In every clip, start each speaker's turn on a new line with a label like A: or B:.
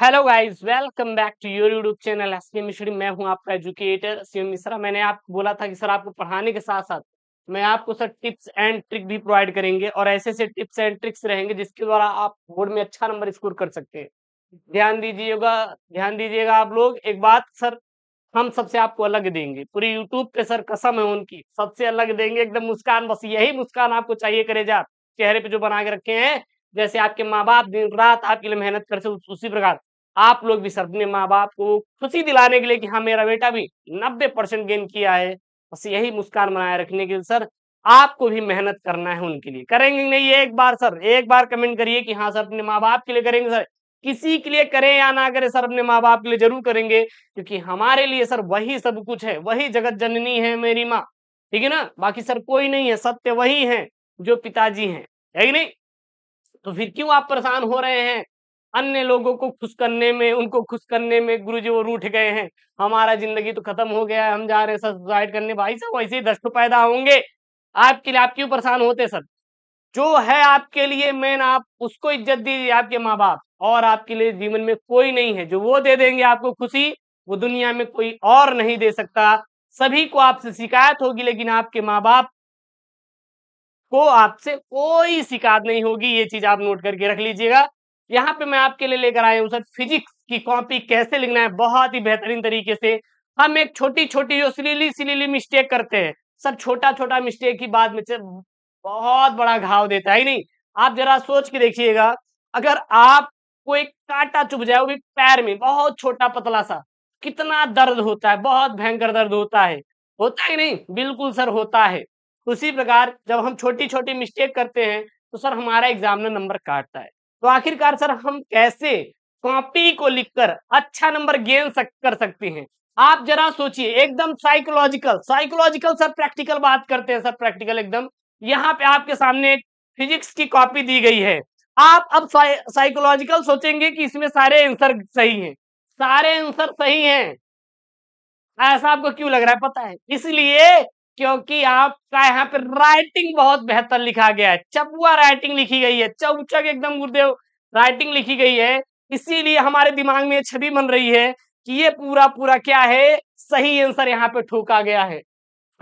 A: hello guys welcome back to your YouTube channel S Mishri मैं हूं आपका एजुकेटर सीएम मिश्रा मैंने आप बोला था कि सर आपको पढ़ाने के साथ साथ मैं आपको सर टिप्स एंड ट्रिक भी प्रोवाइड करेंगे और ऐसे ऐसे टिप्स एंड ट्रिक्स रहेंगे जिसके द्वारा आप बोर्ड में अच्छा नंबर स्कोर कर सकते हैं ध्यान दीजिएगा ध्यान दीजिएगा आप लोग एक बात सर हम सबसे आपको अलग देंगे पूरी यूट्यूब पे सर कसम है उनकी सबसे अलग देंगे एकदम मुस्कान बस यही मुस्कान आपको चाहिए करे जा चेहरे पे जो बना के रखे हैं जैसे आपके माँ बाप दिन रात आपके लिए मेहनत कर उसी प्रकार आप लोग भी सर अपने माँ बाप को खुशी दिलाने के लिए कि हाँ मेरा बेटा भी नब्बे परसेंट गेन किया है बस यही मुस्कान बनाए रखने के लिए सर आपको भी मेहनत करना है उनके लिए करेंगे नहीं एक बार सर एक बार कमेंट करिए कि हाँ सर अपने माँ बाप के लिए करेंगे सर किसी के लिए करें या ना करें सर अपने माँ बाप के लिए जरूर करेंगे क्योंकि हमारे लिए सर वही सब कुछ है वही जगत जननी है मेरी माँ ठीक है ना बाकी सर कोई नहीं है सत्य वही है जो पिताजी हैं है कि नहीं तो फिर क्यों आप परेशान हो रहे हैं अन्य लोगों को खुश करने में उनको खुश करने में गुरु जी वो रूठ गए हैं हमारा जिंदगी तो खत्म हो गया है हम जा रहे हैं सर सुसाइड करने भाई साहब वैसे ही दस्त तो पैदा होंगे आपके लिए आप क्यों परेशान होते सर जो है आपके लिए मेन आप उसको इज्जत दीजिए आपके माँ बाप और आपके लिए जीवन में कोई नहीं है जो वो दे देंगे आपको खुशी वो दुनिया में कोई और नहीं दे सकता सभी को आपसे शिकायत होगी लेकिन आपके माँ बाप को आपसे कोई शिकायत नहीं होगी ये चीज आप नोट करके रख लीजिएगा यहाँ पे मैं आपके लिए लेकर आया हूँ सर फिजिक्स की कॉपी कैसे लिखना है बहुत ही बेहतरीन तरीके से हम एक छोटी छोटी जो सिलीली सिलीली मिस्टेक करते हैं सर छोटा छोटा मिस्टेक ही बाद में बहुत बड़ा घाव देता है नहीं आप जरा सोच के देखिएगा अगर आपको एक कांटा चुभ जाए वो भी पैर में बहुत छोटा पतला सा कितना दर्द होता है बहुत भयंकर दर्द होता है होता ही नहीं बिल्कुल सर होता है उसी प्रकार जब हम छोटी छोटी मिस्टेक करते हैं तो सर हमारा एग्जाम में नंबर काटता है तो आखिरकार सर हम कैसे कॉपी को लिखकर अच्छा नंबर गेन सक, कर सकते हैं आप जरा सोचिए एकदम साइकोलॉजिकल साइकोलॉजिकल सर प्रैक्टिकल बात करते हैं सर प्रैक्टिकल एकदम यहाँ पे आपके सामने फिजिक्स की कॉपी दी गई है आप अब साइकोलॉजिकल सोचेंगे कि इसमें सारे आंसर सही हैं सारे आंसर सही हैं ऐसा आपको क्यों लग रहा है पता है इसलिए क्योंकि आपका यहाँ पे राइटिंग बहुत बेहतर लिखा गया है चबुआ राइटिंग लिखी गई है चौचक एकदम गुरुदेव राइटिंग लिखी गई है इसीलिए हमारे दिमाग में छवि बन रही है कि ये पूरा पूरा क्या है सही आंसर यहाँ पे ठोका गया है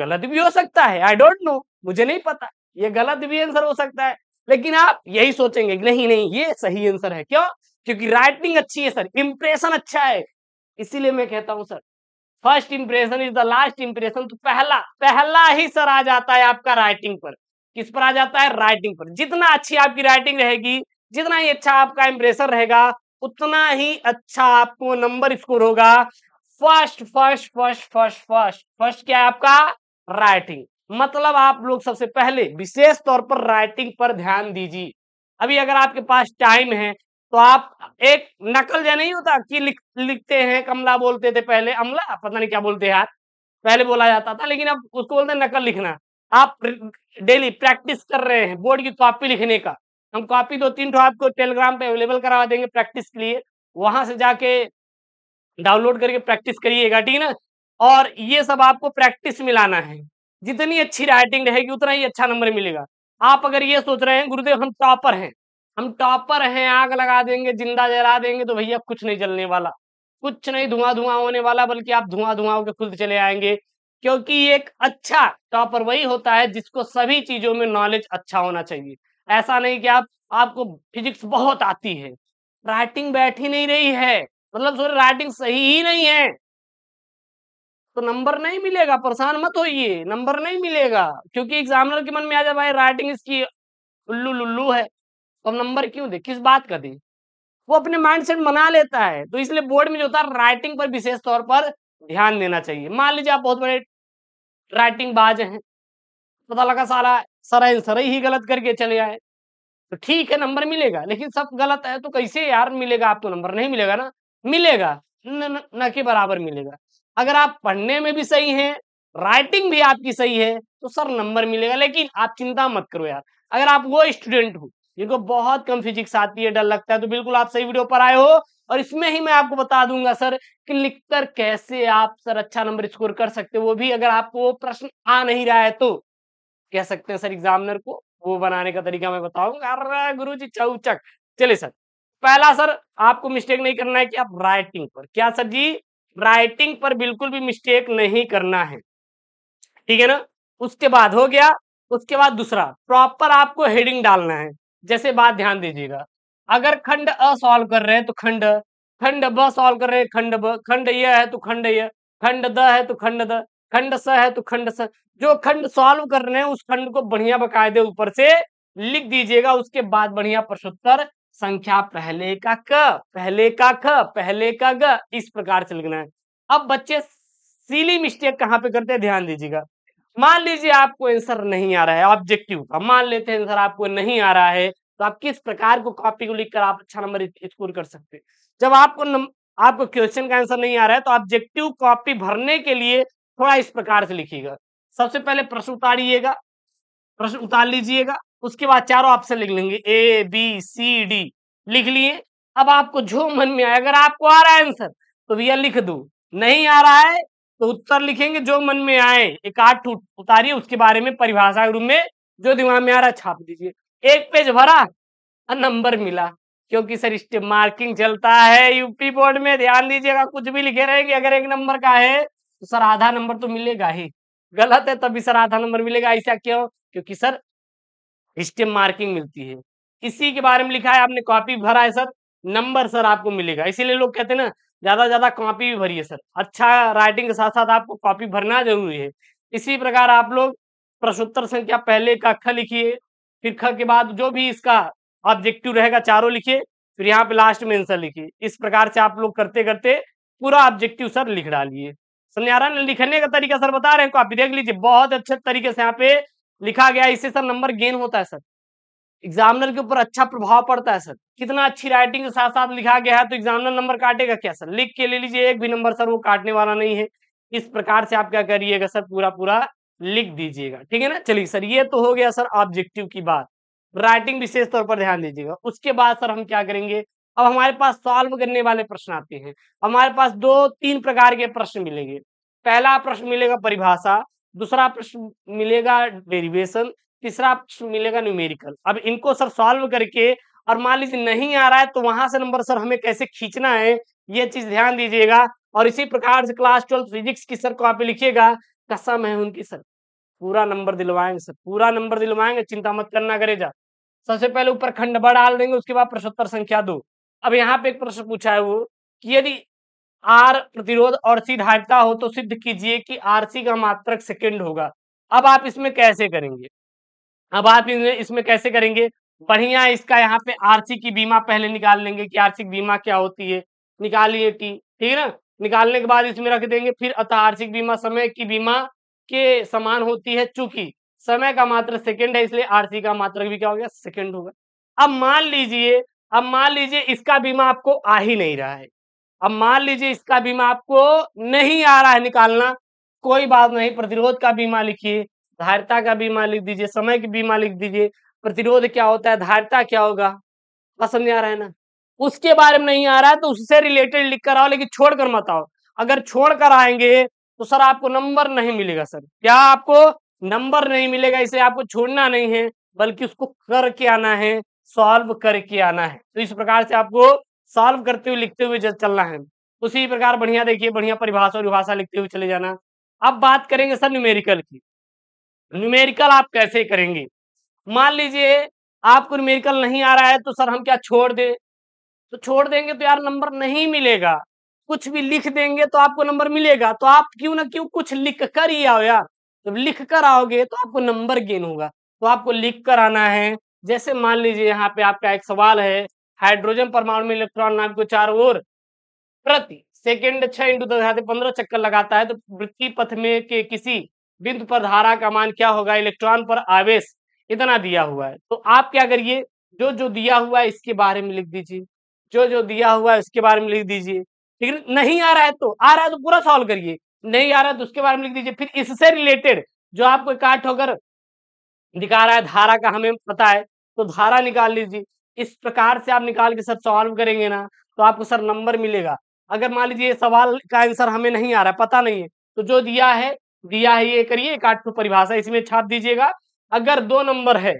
A: गलत भी हो सकता है आई डोंट नो मुझे नहीं पता ये गलत भी आंसर हो सकता है लेकिन आप यही सोचेंगे नहीं नहीं ये सही आंसर है क्यों क्योंकि राइटिंग अच्छी है सर इंप्रेशन अच्छा है इसीलिए मैं कहता हूँ sir first impression is the last impression तो पहला पहला ही सर आ जाता है आपका राइटिंग पर किस पर आ जाता है राइटिंग पर जितना अच्छी आपकी राइटिंग रहेगी जितना ही अच्छा आपका इंप्रेशन रहेगा उतना ही अच्छा आपको नंबर स्कोर होगा first first first first first first क्या है आपका राइटिंग मतलब आप लोग सबसे पहले विशेष तौर पर राइटिंग पर ध्यान दीजिए अभी अगर आपके पास टाइम है तो आप एक नकल जो नहीं होता कि लिख लिखते हैं कमला बोलते थे पहले अमला पता नहीं क्या बोलते यार पहले बोला जाता था लेकिन अब उसको बोलते हैं नकल लिखना आप डेली प्रैक्टिस कर रहे हैं बोर्ड की कॉपी लिखने का हम कॉपी दो तीन आपको टेलीग्राम पे अवेलेबल करवा देंगे प्रैक्टिस के लिए वहां से जाके डाउनलोड करके प्रैक्टिस करिएगा ठीक है और ये सब आपको प्रैक्टिस मिलाना है जितनी अच्छी राइटिंग रहेगी उतना ही अच्छा नंबर मिलेगा आप अगर ये सोच रहे हैं गुरुदेव हम टॉपर हैं हम टॉपर हैं आग लगा देंगे जिंदा जला देंगे तो भैया कुछ नहीं जलने वाला कुछ नहीं धुआं धुआं होने वाला बल्कि आप धुआं धुआं होकर खुद चले आएंगे क्योंकि एक अच्छा टॉपर वही होता है जिसको सभी चीजों में नॉलेज अच्छा होना चाहिए ऐसा नहीं कि आप आपको फिजिक्स बहुत आती है राइटिंग बैठ ही नहीं रही है मतलब सॉरी राइटिंग सही ही नहीं है तो नंबर नहीं मिलेगा परेशान मत होइए नंबर नहीं मिलेगा क्योंकि एग्जामिनर के मन में आ जाए भाई राइटिंग इसकी उल्लू लुल्लू है तो हम नंबर क्यों दे किस बात का दे वो अपने माइंड सेट मना लेता है तो इसलिए बोर्ड में जो होता है राइटिंग पर विशेष तौर पर ध्यान देना चाहिए मान लीजिए आप बहुत बड़े राइटिंग बाज हैं पता लगा सारा सारा आंसर ही गलत करके चले आए तो ठीक है नंबर मिलेगा लेकिन सब गलत है तो कैसे यार मिलेगा आपको तो नंबर नहीं मिलेगा ना मिलेगा न, न के बराबर मिलेगा अगर आप पढ़ने में भी सही हैं राइटिंग भी आपकी सही है तो सर नंबर मिलेगा लेकिन आप चिंता मत करो यार अगर आप वो स्टूडेंट हो जिनको बहुत कम फिजिक्स आती है डर लगता है तो बिल्कुल आप सही वीडियो पर आए हो और इसमें ही मैं आपको बता दूंगा सर कि लिखकर कैसे आप सर अच्छा नंबर स्कोर कर सकते हो वो भी अगर आपको प्रश्न आ नहीं रहा है तो कह सकते हैं सर एग्जामिनर को वो बनाने का तरीका मैं बताऊंगा अरे गुरु जी चौचक चले सर पहला सर आपको मिस्टेक नहीं करना है कि आप राइटिंग पर क्या सर जी राइटिंग पर बिल्कुल भी मिस्टेक नहीं करना है ठीक है ना उसके बाद हो गया उसके बाद दूसरा प्रॉपर आपको हेडिंग डालना है जैसे बात ध्यान दीजिएगा अगर खंड अ सॉल्व कर रहे हैं तो खंड खंड ब सॉल्व कर रहे हैं खंड ब खंड य है तो खंड य खंड द है तो खंड द खंड स है तो खंड स जो खंड सॉल्व कर रहे हैं उस खंड को बढ़िया बकायदे ऊपर से लिख दीजिएगा उसके बाद बढ़िया प्रश्नोत्तर संख्या पहले का क पहले का ख पहले का ग इस प्रकार से लिखना है अब बच्चे सीली मिस्टेक कहाँ पे करते हैं ध्यान दीजिएगा मान लीजिए आपको आंसर नहीं आ रहा है ऑब्जेक्टिव का मान लेते हैं आंसर आपको नहीं आ रहा है तो आप किस प्रकार को कॉपी को लिख कर आप अच्छा नंबर स्कोर कर सकते हैं जब आपको नम, आपको क्वेश्चन का आंसर नहीं आ रहा है तो ऑब्जेक्टिव कॉपी भरने के लिए थोड़ा इस प्रकार से लिखिएगा सबसे पहले प्रश्न उतारिएगा प्रश्न उतार लीजिएगा उसके बाद चारों ऑप्शन लिख लेंगे ए बी सी डी लिख लिए अब आपको जो मन में आए अगर आपको आ रहा है आंसर तो भैया लिख दू नहीं आ रहा है तो उत्तर लिखेंगे जो मन में आए एक आठ उतारिए उसके बारे में परिभाषा रूप में जो दिमाग में आ रहा छाप दीजिए एक पेज भरा और नंबर मिला क्योंकि सर स्टेप मार्किंग चलता है यूपी बोर्ड में ध्यान दीजिएगा कुछ भी लिखे रहेंगे अगर एक नंबर का है तो सर आधा नंबर तो मिलेगा ही गलत है तभी सर आधा नंबर मिलेगा ऐसा क्यों क्योंकि सर स्टेप मार्किंग मिलती है इसी के बारे में लिखा है आपने कॉपी भरा है सर नंबर सर आपको मिलेगा इसीलिए लोग कहते हैं ना ज़्यादा से ज़्यादा कॉपी भी भरिए सर अच्छा राइटिंग के साथ साथ आपको कॉपी भरना जरूरी है इसी प्रकार आप लोग प्रश्नोत्तर संख्या पहले का ख लिखिए फिर ख के बाद जो भी इसका ऑब्जेक्टिव रहेगा चारों लिखिए फिर यहाँ पे लास्ट में आंसर लिखिए इस प्रकार से आप लोग करते करते पूरा ऑब्जेक्टिव सर लिख डालिए समझ आ लिखने का तरीका सर बता रहे हैं आप देख लीजिए बहुत अच्छे तरीके से यहाँ पे लिखा गया इससे सर नंबर गेन होता है सर एग्जामिनर के ऊपर अच्छा प्रभाव पड़ता है सर कितना अच्छी राइटिंग के साथ साथ लिखा गया है तो एग्जामिनर नंबर काटेगा क्या सर लिख के ले लीजिए एक भी नंबर सर वो काटने वाला नहीं है इस प्रकार से आप क्या करिएगा सर पूरा पूरा लिख दीजिएगा ठीक है ना चलिए सर ये तो हो गया सर ऑब्जेक्टिव की बात राइटिंग विशेष तौर पर ध्यान दीजिएगा उसके बाद सर हम क्या करेंगे अब हमारे पास सॉल्व करने वाले प्रश्न आते हैं हमारे पास दो तीन प्रकार के प्रश्न मिलेंगे पहला प्रश्न मिलेगा परिभाषा दूसरा प्रश्न मिलेगा डेरिवेशन तीसरा ऑप्शन मिलेगा न्यूमेरिकल अब इनको सर सॉल्व करके और मान लीजिए नहीं आ रहा है तो वहां से नंबर सर हमें कैसे खींचना है ये चीज ध्यान दीजिएगा और इसी प्रकार से क्लास ट्वेल्थ फिजिक्स की सर को आप लिखिएगा कसम है उनकी सर पूरा नंबर दिलवाएंगे सर पूरा नंबर दिलवाएंगे चिंता मत करना करेजा सबसे पहले ऊपर खंड बड़ डाल देंगे उसके बाद प्रश्नोत्तर संख्या दो अब यहाँ पे एक प्रश्न पूछा है वो कि यदि आर प्रतिरोध और सी धारिता हो तो सिद्ध कीजिए कि आर सी का मात्रक सेकेंड होगा अब आप इसमें कैसे करेंगे अब आप इसमें कैसे करेंगे बढ़िया इसका यहाँ पे आरसी की बीमा पहले निकाल लेंगे कि आर्थिक बीमा क्या होती है निकालिए टी ठीक है ना निकालने के बाद इसमें रख देंगे फिर अतः आर्थिक बीमा समय की बीमा के समान होती है चूंकि समय का मात्र सेकंड है इसलिए आरसी का मात्र भी क्या हो गया सेकंड होगा अब मान लीजिए अब मान लीजिए इसका बीमा आपको आ ही नहीं रहा है अब मान लीजिए इसका बीमा आपको नहीं आ रहा है निकालना कोई बात नहीं प्रतिरोध का बीमा लिखिए धारिता का बीमा लिख दीजिए समय की बीमा लिख दीजिए प्रतिरोध क्या होता है धारिता क्या होगा बस समझ आ रहा है ना उसके बारे में नहीं आ रहा है तो उससे रिलेटेड लिख कर आओ लेकिन छोड़ कर मत आओ अगर छोड़ कर आएंगे तो सर आपको नंबर नहीं मिलेगा सर क्या आपको नंबर नहीं मिलेगा इसे आपको छोड़ना नहीं है बल्कि उसको करके आना है सॉल्व करके आना है तो इस प्रकार से आपको सॉल्व करते हुए लिखते हुए चलना है उसी प्रकार बढ़िया देखिए बढ़िया परिभाषा और विभाषा लिखते हुए चले जाना अब बात करेंगे सर न्यूमेरिकल की न्यूमेरिकल आप कैसे करेंगे मान लीजिए आपको न्यूमेरिकल नहीं आ रहा है तो सर हम क्या छोड़ दे तो छोड़ देंगे तो यार नंबर नहीं मिलेगा कुछ भी लिख देंगे तो आपको नंबर मिलेगा तो आप क्यों ना क्यों कुछ लिख कर ही आओ यार जब लिख कर आओगे तो आपको नंबर गेन होगा तो आपको लिख कर आना है जैसे मान लीजिए यहाँ पे आपका एक सवाल है हाइड्रोजन परमाणु में इलेक्ट्रॉन नाम को चार ओर प्रति सेकेंड छह इंटू दस पंद्रह चक्कर लगाता है तो वृत्ति पथ में के किसी बिंदु पर धारा का मान क्या होगा इलेक्ट्रॉन पर आवेश इतना दिया हुआ है तो आप क्या करिए जो जो दिया हुआ है इसके बारे में लिख दीजिए जो जो दिया हुआ है उसके बारे में लिख दीजिए लेकिन नहीं आ रहा है तो आ रहा है तो पूरा सॉल्व करिए नहीं आ रहा है तो उसके बारे में लिख दीजिए फिर इससे रिलेटेड जो आपको काट होकर दिखा रहा है धारा का हमें पता है तो धारा निकाल लीजिए इस प्रकार से आप निकाल के सर सॉल्व करेंगे ना तो आपको सर नंबर मिलेगा अगर मान लीजिए सवाल का आंसर हमें नहीं आ रहा है पता नहीं है तो जो दिया है दिया है ये करिए एक आठ परिभाषा इसमें छाप दीजिएगा अगर दो नंबर है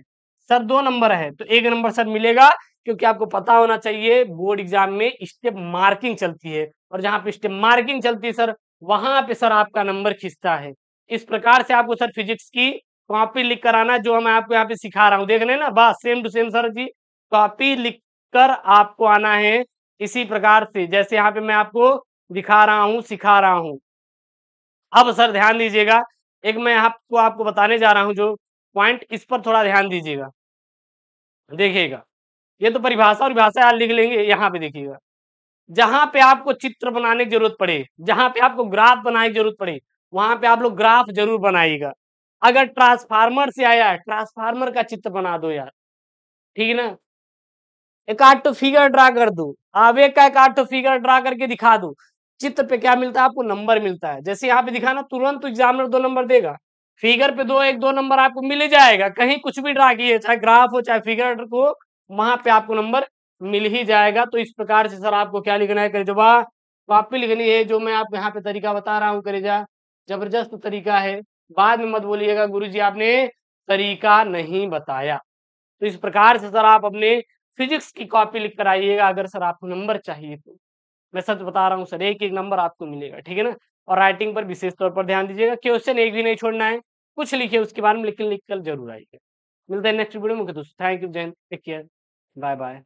A: सर दो नंबर है तो एक नंबर सर मिलेगा क्योंकि आपको पता होना चाहिए बोर्ड एग्जाम में स्टेप मार्किंग चलती है और जहां पे स्टेप मार्किंग चलती है सर वहां पे सर आपका नंबर खींचता है इस प्रकार से आपको सर फिजिक्स की कॉपी लिख कर आना जो मैं आपको यहाँ पे सिखा रहा हूँ देख लेना बस same to same sir ji copy लिख कर आपको आना है इसी प्रकार से जैसे यहाँ पे मैं आपको दिखा रहा हूँ सिखा रहा हूँ अब सर ध्यान दीजिएगा एक मैं आपको आपको बताने जा रहा हूं जो पॉइंट इस पर थोड़ा ध्यान दीजिएगा देखिएगा ये तो परिभाषा और भाषा लिख लेंगे यहाँ पे देखिएगा जहां पे आपको चित्र बनाने की जरूरत पड़े जहां पे आपको ग्राफ बनाने की जरूरत पड़े वहां पे आप लोग ग्राफ जरूर बनाइएगा अगर ट्रांसफार्मर से आया है ट्रांसफार्मर का चित्र बना दो यार ठीक है ना एक आठ तो फिगर ड्रा कर दो आवेग का एक आठ तो फिगर ड्रा करके दिखा दो चित्र पे क्या मिलता है आपको नंबर मिलता है जैसे यहाँ पे दिखाना तुरंत एग्जामिनर तो दो नंबर देगा फिगर पे दो एक दो नंबर आपको मिल ही जाएगा कहीं कुछ भी ड्रा किए चाहे ग्राफ हो चाहे फिगर हो वहां पे आपको नंबर मिल ही जाएगा तो इस प्रकार से सर आपको क्या लिखना है करेजबा कॉपी तो लिखनी है जो मैं आपको यहाँ पे तरीका बता रहा हूँ करेजा जबरदस्त तरीका है बाद में मत बोलिएगा गुरु जी आपने तरीका नहीं बताया तो इस प्रकार से सर आप अपने फिजिक्स की कॉपी लिख कर आइएगा अगर सर आपको नंबर चाहिए तो मैं सच बता रहा हूँ सर एक एक नंबर आपको मिलेगा ठीक है ना और राइटिंग पर विशेष तौर पर ध्यान दीजिएगा क्वेश्चन एक भी नहीं छोड़ना है कुछ लिखे उसके बारे में लिख लिख कर जरूर आइए मिलते हैं नेक्स्ट वीडियो में थैंक यू जैन टेक केयर बाय बाय